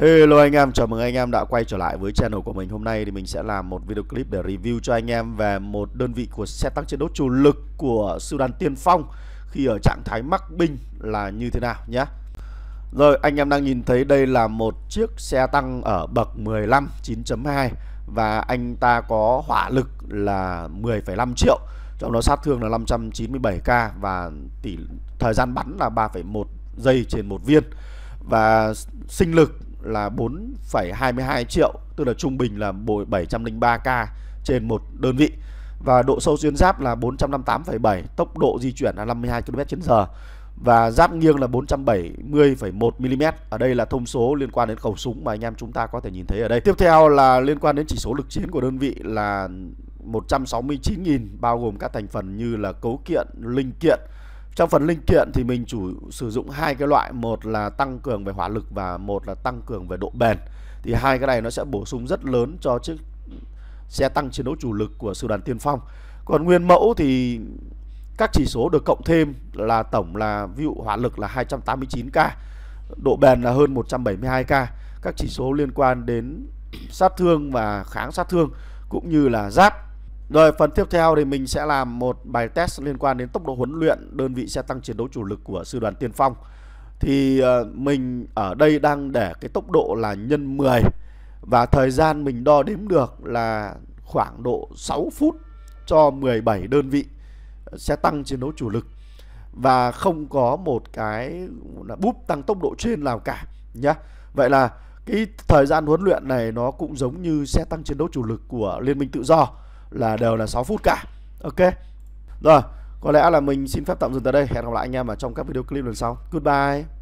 Hello anh em, chào mừng anh em đã quay trở lại với channel của mình Hôm nay thì mình sẽ làm một video clip để review cho anh em về một đơn vị của xe tăng chiến đấu chủ lực của Sudan Tiên Phong Khi ở trạng thái mắc binh là như thế nào nhé Rồi anh em đang nhìn thấy đây là một chiếc xe tăng ở bậc 15 9.2 Và anh ta có hỏa lực là 10,5 triệu Trong đó sát thương là 597k và tỷ thời gian bắn là 3,1 giây trên một viên và sinh lực là 4,22 triệu Tức là trung bình là 703k trên một đơn vị Và độ sâu xuyên giáp là 458,7 Tốc độ di chuyển là 52 km h Và giáp nghiêng là 470,1mm Ở đây là thông số liên quan đến khẩu súng mà anh em chúng ta có thể nhìn thấy ở đây Tiếp theo là liên quan đến chỉ số lực chiến của đơn vị là 169.000 Bao gồm các thành phần như là cấu kiện, linh kiện trong phần linh kiện thì mình chủ sử dụng hai cái loại một là tăng cường về hỏa lực và một là tăng cường về độ bền thì hai cái này nó sẽ bổ sung rất lớn cho chiếc xe tăng chiến đấu chủ lực của sư đoàn tiên phong còn nguyên mẫu thì các chỉ số được cộng thêm là tổng là ví dụ hỏa lực là 289k độ bền là hơn 172k các chỉ số liên quan đến sát thương và kháng sát thương cũng như là giáp rồi phần tiếp theo thì mình sẽ làm một bài test liên quan đến tốc độ huấn luyện đơn vị xe tăng chiến đấu chủ lực của sư đoàn tiên phong. Thì ờ, mình ở đây đang để cái tốc độ là nhân 10 và thời gian mình đo đếm được là khoảng độ 6 phút cho 17 đơn vị xe tăng chiến đấu chủ lực và không có một cái là búp tăng tốc độ trên nào cả nhá. Vậy là cái thời gian huấn luyện này nó cũng giống như xe tăng chiến đấu chủ lực của Liên minh tự do là đều là 6 phút cả ok rồi có lẽ là mình xin phép tạm dừng tại đây hẹn gặp lại anh em ở trong các video clip lần sau goodbye